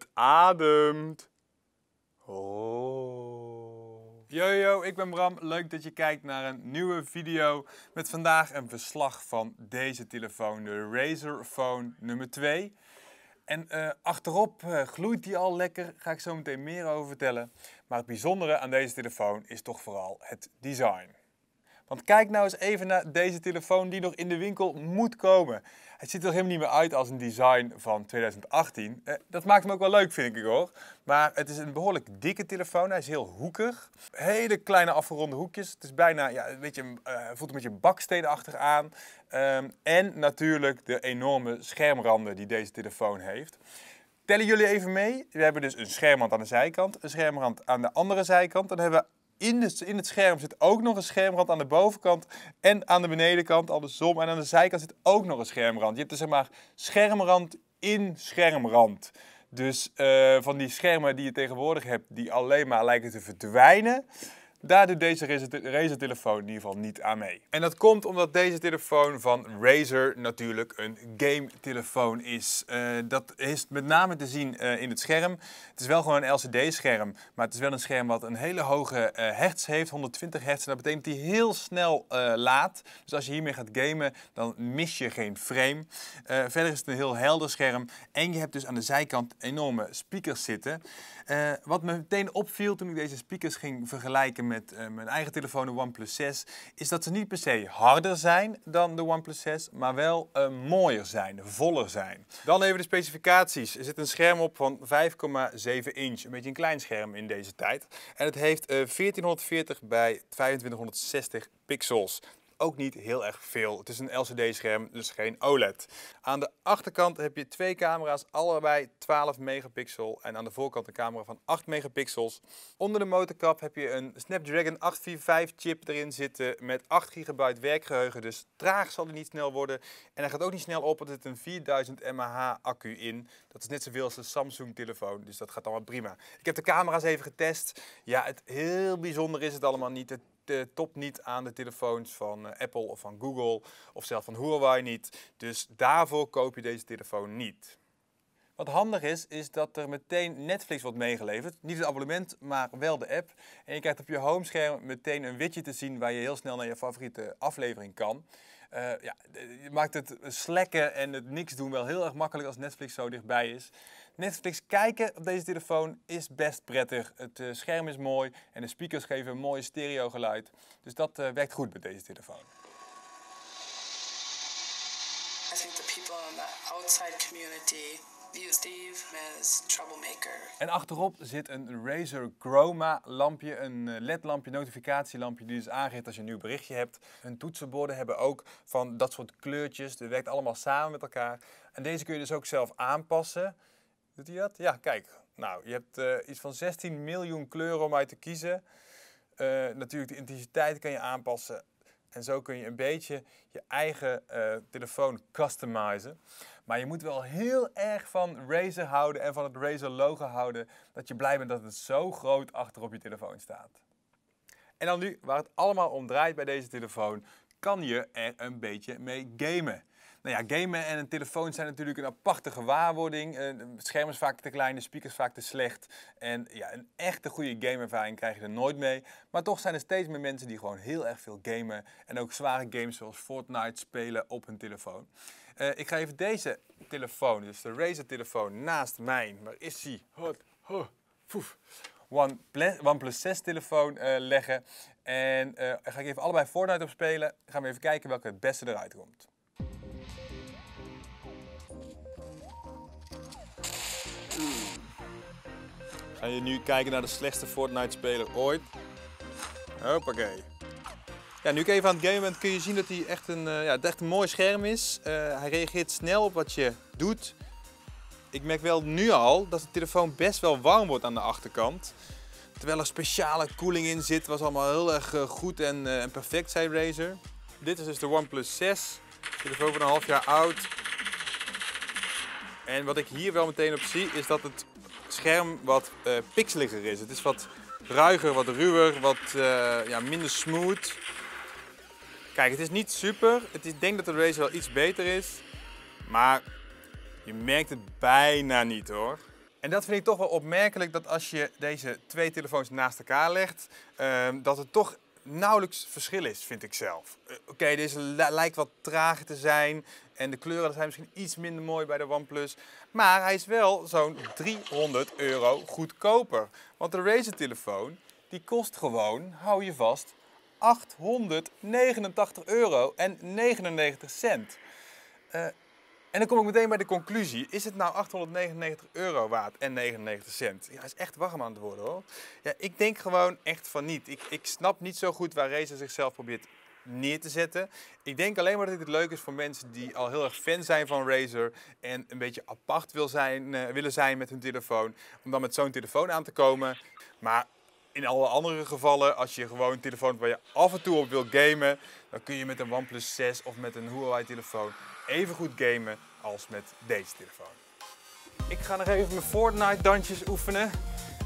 Het ademt. Oh. Yo, yo, ik ben Bram. Leuk dat je kijkt naar een nieuwe video. Met vandaag een verslag van deze telefoon, de Razer Phone nummer 2. En eh, achterop eh, gloeit die al lekker, Daar ga ik zo meteen meer over vertellen. Maar het bijzondere aan deze telefoon is toch vooral het design. Want kijk nou eens even naar deze telefoon die nog in de winkel moet komen. Het ziet er helemaal niet meer uit als een design van 2018. Eh, dat maakt hem ook wel leuk, vind ik hoor. Maar het is een behoorlijk dikke telefoon. Hij is heel hoekig. Hele kleine afgeronde hoekjes. Het is bijna, ja, een beetje, eh, voelt een beetje baksteenachtig aan. Ehm, en natuurlijk de enorme schermranden die deze telefoon heeft. Tellen jullie even mee. We hebben dus een schermrand aan de zijkant, een schermrand aan de andere zijkant. Dan hebben we in, in het scherm zit ook nog een schermrand aan de bovenkant en aan de benedenkant, andersom. de En aan de zijkant zit ook nog een schermrand. Je hebt dus zeg maar schermrand in schermrand. Dus eh, van die schermen die je tegenwoordig hebt, die alleen maar lijken te verdwijnen. Daar doet deze Razer telefoon in ieder geval niet aan mee. En dat komt omdat deze telefoon van Razer natuurlijk een game telefoon is. Eh, dat is met name te zien eh, in het scherm. Het is wel gewoon een LCD scherm, maar het is wel een scherm wat een hele hoge eh, hertz heeft, 120 hertz. En dat betekent dat hij heel snel laat. Dus als je hiermee gaat gamen, dan mis je geen frame. verder is het een heel helder scherm en je hebt dus aan de zijkant enorme speakers zitten. wat me meteen opviel toen ik deze speakers ging vergelijken met met eh, mijn eigen telefoon, de OnePlus 6, is dat ze niet per se harder zijn dan de OnePlus 6, maar wel eh, mooier zijn, voller zijn. Dan even de specificaties. Er zit een scherm op van 5,7 inch, een beetje een klein scherm in deze tijd. En het heeft 1440 eh, bij 2560 pixels ook niet heel erg veel. Het is een LCD-scherm, dus geen OLED. Aan de achterkant heb je twee camera's, allebei 12 megapixel. En aan de voorkant een camera van 8 megapixels. Onder de motorkap heb je een Snapdragon 845 chip erin zitten met 8 gigabyte werkgeheugen. Dus traag zal hij niet snel worden. En hij gaat ook niet snel op, want er zit een 4000 mAh accu in. Dat is net zoveel als de Samsung telefoon, dus dat gaat allemaal prima. Ik heb de camera's even getest. Ja, het heel bijzonder is het allemaal niet de top niet aan de telefoons van eh, Apple of van Google of zelfs van Huawei niet. Dus daarvoor koop je deze telefoon niet. Wat handig is, is dat er meteen Netflix wordt meegeleverd. Niet het abonnement, maar wel de app. En je krijgt op je homescherm meteen een widget te zien waar je heel snel naar je favoriete aflevering kan. Eh, ja, je maakt het slekken en het niks doen wel heel erg makkelijk als Netflix zo dichtbij is. Netflix kijken op deze telefoon is best prettig. Het eh, scherm is mooi en de speakers geven een mooi geluid. Dus dat eh, werkt goed met deze telefoon. denk dat de people in de outside community Steve met Troublemaker. En achterop zit een Razer Chroma lampje, een eh, LED-lampje, notificatielampje die dus aangeeft als je een nieuw berichtje hebt. Hun toetsenborden hebben ook van dat soort kleurtjes. Dat werkt allemaal samen met elkaar. En deze kun je dus ook zelf aanpassen. Doet hij dat? Ja, kijk. Nou, je hebt eh, iets van 16 miljoen kleuren om uit te kiezen. Eh, natuurlijk, de intensiteit kan je aanpassen. En zo kun je een beetje je eigen eh, telefoon customizen. Maar je moet wel heel erg van Razer houden en van het Razer logo houden. Dat je blij bent dat het zo groot achter op je telefoon staat. En dan nu, waar het allemaal om draait bij deze telefoon, kan je er een beetje mee gamen. Nou ja, gamen en een telefoon zijn natuurlijk een aparte gewaarwording. Het eh, scherm is vaak te klein, de speakers vaak te slecht. En ja, een echte goede gameervaring krijg je er nooit mee. Maar toch zijn er steeds meer mensen die gewoon heel erg veel gamen. En ook zware games zoals Fortnite spelen op hun telefoon. Eh, ik ga even deze telefoon, dus de Razer telefoon, naast mijn. maar is die? Hot, hot, poef. OnePlus, 6 telefoon eh, leggen. En uh, ga ik even allebei Fortnite op spelen. Gaan we even kijken welke het beste eruit komt. Ga je nu kijken naar de slechtste Fortnite-speler ooit. Hoppakee. Ja, nu ik even aan het gamen bent, kun je zien dat hij echt een, eh, ja, het echt een mooi scherm is. Eh, hij reageert snel op wat je doet. Ik merk wel nu al dat de telefoon best wel warm wordt aan de achterkant. Terwijl er speciale koeling in zit, was allemaal heel erg eh, goed en, perfect, zei Razer. Dit is dus de OnePlus 6. telefoon van een half jaar oud. En wat ik hier wel meteen op zie, is dat het scherm wat uh, pixeliger is. Het is wat ruiger, wat ruwer, wat eh, ja, minder smooth. Kijk, het is niet super. Het is, ik denk dat de Razer wel iets beter is. Maar je merkt het bijna niet hoor. En dat vind ik toch wel opmerkelijk dat als je deze twee telefoons naast elkaar legt, ehm, dat het toch nauwelijks verschil is, vind ik zelf. Eh, oké, deze lijkt wat trager te zijn en de kleuren zijn misschien iets minder mooi bij de OnePlus. Maar hij is wel zo'n 300 euro goedkoper. Want de Razer telefoon, die kost gewoon, hou je vast, 889 euro en 99 cent. Eh, en dan kom ik meteen bij de conclusie. Is het nou 899 euro waard en 99 cent? Ja, is echt warm aan het worden hoor. Ja, ik denk gewoon echt van niet. Ik, ik snap niet zo goed waar Razer zichzelf probeert neer te zetten. Ik denk alleen maar dat dit leuk is voor mensen die al heel erg fan zijn van Razer en een beetje apart wil zijn, eh, willen zijn met hun telefoon, om dan met zo'n telefoon aan te komen. Maar in alle andere gevallen, als je gewoon een telefoon waar je af en toe op wil gamen, dan kun je met een OnePlus 6 of met een Huawei telefoon even goed gamen als met deze telefoon. Ik ga nog even mijn Fortnite dansjes oefenen.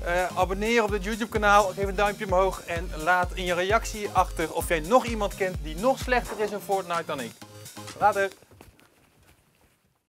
Uh, abonneer op dit YouTube kanaal, geef een duimpje omhoog en laat in je reactie achter of jij nog iemand kent die nog slechter is in Fortnite dan ik. Later!